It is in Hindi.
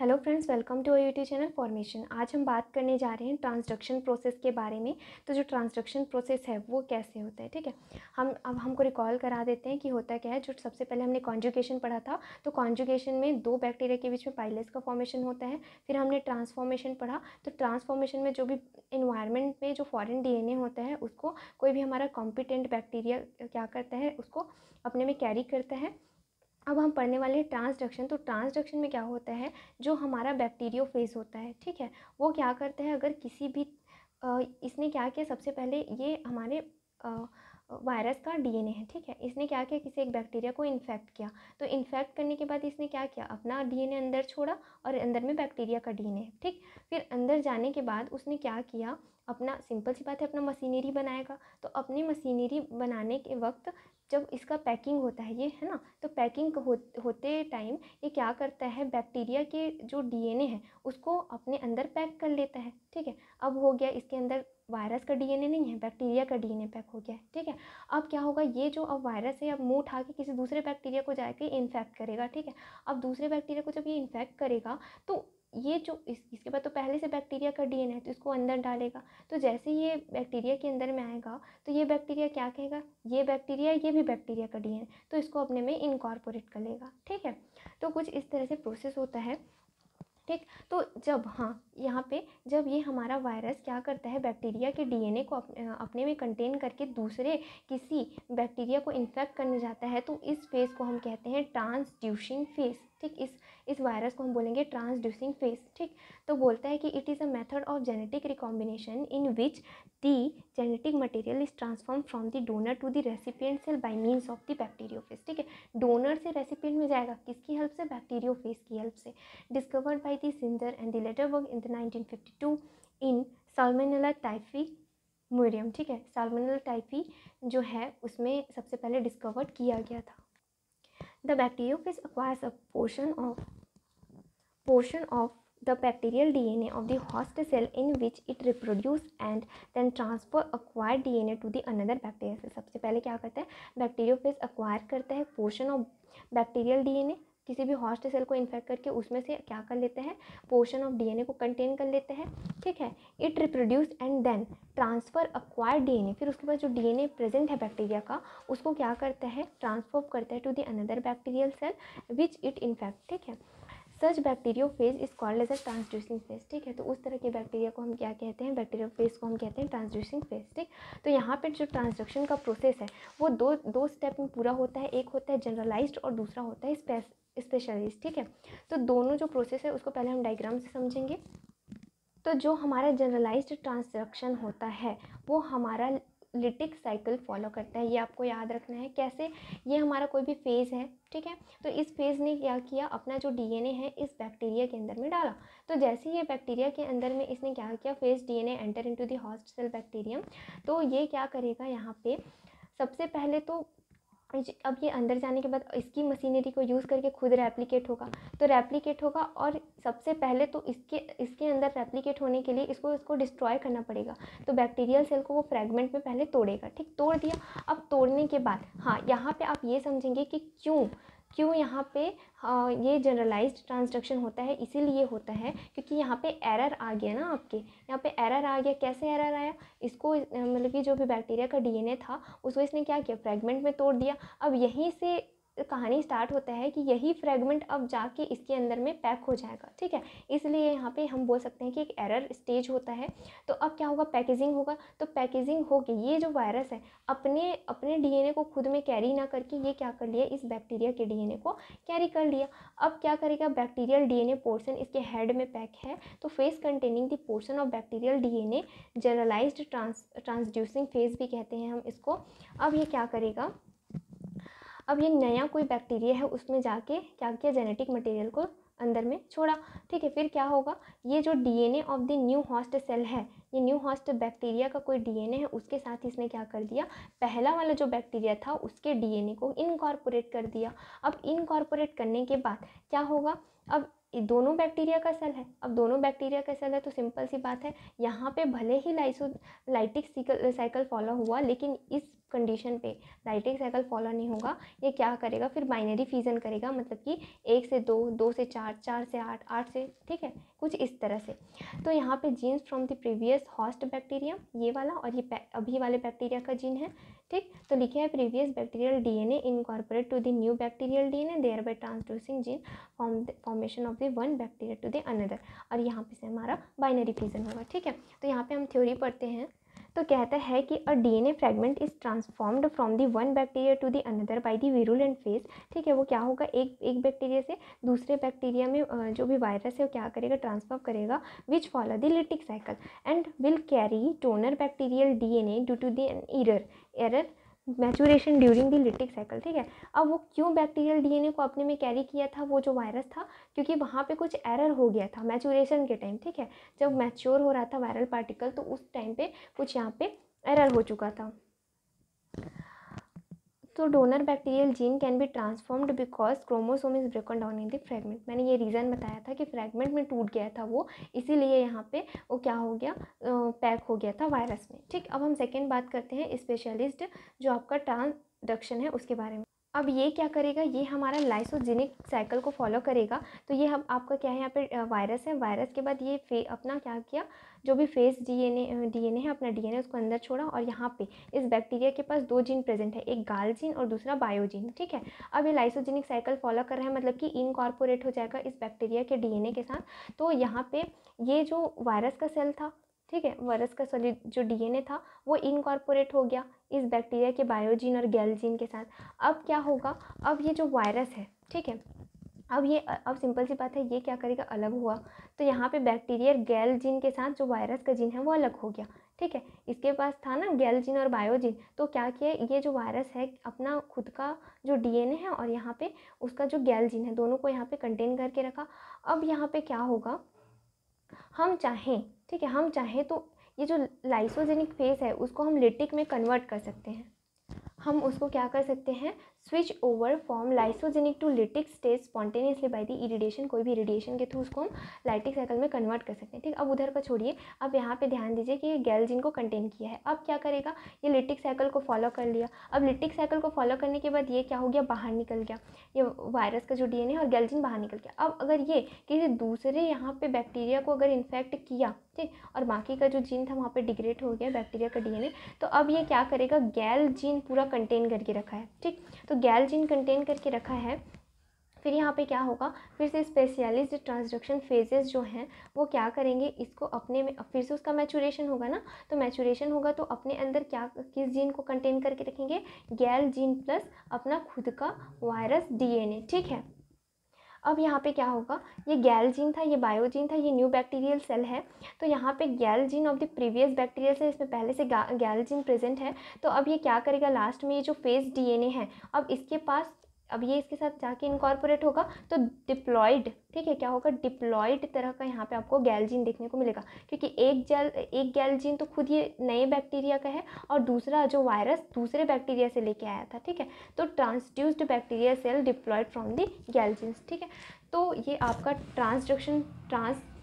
hello friends welcome to I YouTube channel formation आज हम बात करने जा रहे हैं ट्रांसडक्शन प्रोसेस के बारे में तो जो ट्रांसडक्शन प्रोसेस है वो कैसे होता है ठीक है हम अब हमको रिकॉल करा देते हैं कि होता क्या है जो सबसे पहले हमने कॉन्जुगेशन पढ़ा था तो कॉन्जुगेशन में दो बैक्टीरिया के बीच में पाइलेस का फॉर्मेशन होता है फिर हमने ट्रांसफॉर्मेशन पढ़ा तो ट्रांसफॉर्मेशन में जो भी इन्वायरमेंट में जो फॉरन डी होता है उसको कोई भी हमारा कॉम्पिटेंट बैक्टीरिया क्या करता है उसको अपने में कैरी करता है अब हम पढ़ने वाले हैं ट्रांसडक्शन तो ट्रांसडक्शन में क्या होता है जो हमारा बैक्टीरियो फेस होता है ठीक है वो क्या करता है अगर किसी भी आ, इसने क्या किया सबसे पहले ये हमारे आ, वायरस का डीएनए है ठीक है इसने क्या किया किसी एक बैक्टीरिया को इन्फेक्ट किया तो इन्फेक्ट करने के बाद इसने क्या किया अपना डीएनए अंदर छोड़ा और अंदर में बैक्टीरिया का डीएनए ठीक फिर अंदर जाने के बाद उसने क्या किया अपना सिंपल सी बात है अपना मशीनरी बनाएगा तो अपनी मशीनरी बनाने के वक्त जब इसका पैकिंग होता है ये है ना तो पैकिंग हो, होते टाइम ये क्या करता है बैक्टीरिया के जो डीएनए है उसको अपने अंदर पैक कर लेता है ठीक है अब हो गया इसके अंदर वायरस का डीएनए नहीं है बैक्टीरिया का डीएनए पैक हो गया है ठीक है अब क्या होगा ये जो अब वायरस है अब मुँह उठा के किसी दूसरे बैक्टीरिया को जाके इन्फेक्ट करेगा ठीक है अब दूसरे बैक्टीरिया को जब ये इन्फेक्ट करेगा तो ये जो इस इसके बाद तो पहले से बैक्टीरिया का डीएनए है तो इसको अंदर डालेगा तो जैसे ये बैक्टीरिया के अंदर में आएगा तो ये बैक्टीरिया क्या कहेगा ये बैक्टीरिया ये भी बैक्टीरिया का डीएनए तो इसको अपने में इनकॉर्पोरेट कर लेगा ठीक है तो कुछ इस तरह से प्रोसेस होता है ठीक तो जब हाँ यहाँ पे जब ये हमारा वायरस क्या करता है बैक्टीरिया के डीएनए को अपने, में कंटेन करके दूसरे किसी बैक्टीरिया को इन्फेक्ट करने जाता है तो इस फेज़ को हम कहते हैं ट्रांसड्यूशिंग फेज़ ठीक इस इस वायरस को हम बोलेंगे ट्रांसड्यूसिंग फेस ठीक तो बोलता है कि it is a method of genetic recombination in which the genetic material is transform from the donor to the recipient cell by means of the phage ठीक है डोनर से रेसिपियंट में जाएगा किसकी हेल्प से फेस की हेल्प से discovered by the Zinder and the Lederberg in the nineteen fifty two in Salmonella typhimurium ठीक है सालमेनला टाइफी जो है उसमें सबसे पहले डिस्कवर्ड किया गया था the bacteriophage acquires a portion of portion of the bacterial DNA of the host cell in which it reproduce and then transfer acquired DNA to the another bacteria cell sabse pehle kya karta hai bacteriophage acquire karta hai portion of bacterial DNA किसी भी हॉस्ट सेल को इन्फेक्ट करके उसमें से क्या कर लेते हैं पोर्शन ऑफ डीएनए को कंटेन कर लेते हैं ठीक है it reproduce and then transfer acquired DNA फिर उसके पास जो डीएनए प्रेजेंट है बैक्टीरिया का उसको क्या करता है ट्रांसफॉर्म करता है to the another bacterial cell which it infect ठीक है such phage is called as a transducing phage ठीक है तो उस तरह के बैक्टीरिया को हम क्या कहते हैं फेज को हम कहते हैं ट्रांसड्यूसिंग फेज ठीक तो यहाँ पर जो ट्रांसडक्शन का प्रोसेस है वो दो दो स्टेप में पूरा होता है एक होता है जनरलाइज्ड और दूसरा होता है स्पेशलाइज ठीक है तो दोनों जो प्रोसेस है उसको पहले हम डाइग्राम से समझेंगे तो जो हमारा जनरलाइज्ड ट्रांसडक्शन होता है वो हमारा लिटिक साइकिल फॉलो करता है ये आपको याद रखना है कैसे ये हमारा कोई भी फेज़ है ठीक है तो इस फेज़ ने क्या किया अपना जो डीएनए है इस बैक्टीरिया के अंदर में डाला तो जैसे ये बैक्टीरिया के अंदर में इसने क्या किया phage DNA enter into the host cell bacterium तो ये क्या करेगा यहाँ पे सबसे पहले तो अब ये अंदर जाने के बाद इसकी मशीनरी को यूज़ करके खुद रेप्लिकेट होगा तो रेप्लिकेट होगा और सबसे पहले तो इसके इसके अंदर रेप्लिकेट होने के लिए इसको इसको डिस्ट्रॉय करना पड़ेगा तो बैक्टीरियल सेल को वो फ्रैगमेंट में पहले तोड़ेगा ठीक तोड़ दिया अब तोड़ने के बाद हाँ यहाँ पे आप ये समझेंगे कि क्यों क्यों यहाँ पे आ, ये जनरलाइज्ड ट्रांसडक्शन होता है इसीलिए होता है क्योंकि यहाँ पे एरर आ गया ना आपके यहाँ पे एरर आ गया कैसे एरर आया इसको मतलब कि जो भी बैक्टीरिया का डीएनए था उसको इसने क्या किया फ्रेगमेंट में तोड़ दिया अब यहीं से कहानी स्टार्ट होता है कि यही फ्रेगमेंट अब जाके इसके अंदर में पैक हो जाएगा ठीक है इसलिए यहाँ पे हम बोल सकते हैं कि एक एरर स्टेज होता है तो अब क्या होगा पैकेजिंग होगा तो पैकेजिंग होगी ये जो वायरस है अपने अपने डीएनए को खुद में कैरी ना करके ये क्या कर लिया इस बैक्टीरिया के डी को कैरी कर लिया अब क्या करेगा बैक्टीरियल डी पोर्शन इसके हेड में पैक है तो phage containing the portion of bacterial D generalised trans transducing phage भी कहते हैं हम इसको अब ये क्या करेगा अब ये नया कोई बैक्टीरिया है उसमें जाके क्या किया जेनेटिक मटेरियल को अंदर में छोड़ा ठीक है फिर क्या होगा ये जो DNA of the new host cell है ये न्यू हॉस्ट बैक्टीरिया का कोई डीएनए है उसके साथ इसने क्या कर दिया पहला वाला जो बैक्टीरिया था उसके डीएनए को इनकॉर्पोरेट कर दिया अब इनकॉर्पोरेट करने के बाद क्या होगा अब ये दोनों बैक्टीरिया का सेल है अब दोनों बैक्टीरिया का सेल है तो सिंपल सी बात है यहाँ पे भले ही लाइसो लाइटिक साइकिल फॉलो हुआ लेकिन इस कंडीशन पे राइटिंग साइकिल फॉलो नहीं होगा ये क्या करेगा फिर बाइनरी फीजन करेगा मतलब कि एक से दो दो से चार चार से आठ आठ से ठीक है कुछ इस तरह से तो यहाँ पे genes from the previous host bacteria ये वाला और ये अभी वाले बैक्टीरिया का जीन है ठीक तो लिखे है previous bacterial DNA incorporate to the new bacterial DNA thereby transducing gene form formation of the one bacteria to the another और यहाँ पे से हमारा बाइनरी फीजन होगा ठीक है तो यहाँ पे हम थ्योरी पढ़ते हैं तो कहता है कि a DNA fragment is transformed from the one bacteria to the another by the virulent phage ठीक है वो क्या होगा एक एक बैक्टीरिया से दूसरे बैक्टीरिया में जो भी वायरस है वो क्या करेगा ट्रांसफॉर्म करेगा which follow the lytic cycle and will carry donor bacterial D N A due to the error error maturation during the lytic cycle ठीक है अब वो क्यों बैक्टीरियल डीएनए को अपने में कैरी किया था वो जो वायरस था क्योंकि वहाँ पे कुछ एरर हो गया था मैचुरेशन के टाइम ठीक है जब मैच्योर हो रहा था वायरल पार्टिकल तो उस टाइम पे कुछ यहाँ पे एरर हो चुका था तो donor bacterial gene can be transformed because chromosome is broken down in the fragment मैंने ये रीज़न बताया था कि फ्रेगमेंट में टूट गया था वो इसीलिए यहाँ पे वो क्या हो गया पैक हो गया था वायरस में ठीक अब हम सेकेंड बात करते हैं स्पेशलिस्ट जो आपका ट्रांसडक्शन है उसके बारे में अब ये क्या करेगा ये हमारा लाइसोजेनिक साइकिल को फॉलो करेगा तो ये हम आपका क्या है यहाँ पर वायरस है वायरस के बाद ये फे अपना क्या किया जो भी फेस डीएनए डीएनए है अपना डीएनए उसको अंदर छोड़ा और यहाँ पे इस बैक्टीरिया के पास दो जीन प्रेजेंट है एक गाल जीन और दूसरा बायोजीन ठीक है अब ये लाइसोजेनिक साइकिल फॉलो कर रहा है मतलब कि इनकॉर्पोरेट हो जाएगा इस बैक्टीरिया के डी के साथ तो यहाँ पर ये जो वायरस का सेल था ठीक है वायरस का सॉलिड जो डीएनए था वो इनकॉर्पोरेट हो गया इस बैक्टीरिया के बायोजीन और गैलजीन के साथ अब क्या होगा अब ये जो वायरस है ठीक है अब ये अब सिंपल सी बात है ये क्या करेगा अलग हुआ तो यहाँ पे बैक्टीरिया गैल जीन के साथ जो वायरस का जीन है वो अलग हो गया ठीक है इसके पास था ना गैल जीन और बायोजीन तो क्या किया ये जो वायरस है अपना खुद का जो डीएनए है और यहाँ पे उसका जो गैल जीन है दोनों को यहाँ पे कंटेन करके रखा अब यहाँ पे क्या होगा हम चाहें ठीक है हम चाहें तो ये जो लाइसोजेनिक फेस है उसको हम लिटिक में कन्वर्ट कर सकते हैं हम उसको क्या कर सकते हैं switch over form lysogenic to lytic stage spontaneously by the irradiation कोई भी इरीडिएशन के थ्रू उसको हम लाइटिक साइकिल में कन्वर्ट कर सकते हैं ठीक अब उधर का छोड़िए अब यहाँ पे ध्यान दीजिए कि ये गैलजिन को कंटेन किया है अब क्या करेगा ये लिटिक साइकिल को फॉलो कर लिया अब लिटिक साइकिल को फॉलो करने के बाद ये क्या हो गया बाहर निकल गया ये वायरस का जो डी है और गैलजिन बाहर निकल गया अब अगर ये किसी दूसरे यहाँ पर बैक्टीरिया को अगर इन्फेक्ट किया ठीक और बाकी का जो जीन था वहाँ पे डिग्रेड हो गया बैक्टीरिया का डीएनए तो अब ये क्या करेगा गैल जीन पूरा कंटेन करके रखा है ठीक तो गैल जीन कंटेन करके रखा है फिर यहाँ पे क्या होगा फिर से स्पेशलिस्ट ट्रांसडक्शन फेजेस जो हैं वो क्या करेंगे इसको अपने में फिर से उसका मैचुरेशन होगा ना तो मैचुरेशन होगा तो अपने अंदर क्या किस जीन को कंटेन करके रखेंगे गैल जीन प्लस अपना खुद का वायरस डीएनए ठीक है अब यहाँ पे क्या होगा ये गैल जीन था ये बायोजीन था ये न्यू बैक्टीरियल सेल है तो यहाँ पे gal gene of the previous bacterial cell इसमें पहले से गैल जीन प्रेजेंट है तो अब ये क्या करेगा लास्ट में ये जो फेस डीएनए है अब इसके पास अब ये इसके साथ जाके इनकॉर्पोरेट होगा तो डिप्लॉयड ठीक है क्या होगा डिप्लॉयड तरह का यहाँ पे आपको गैलजीन देखने को मिलेगा क्योंकि एक जेल एक गैलजीन तो खुद ये नए बैक्टीरिया का है और दूसरा जो वायरस दूसरे बैक्टीरिया से लेके आया था ठीक है तो transduced bacteria cell diploid from the gal genes ठीक है तो ये आपका ट्रांसडक्शन ट्रांस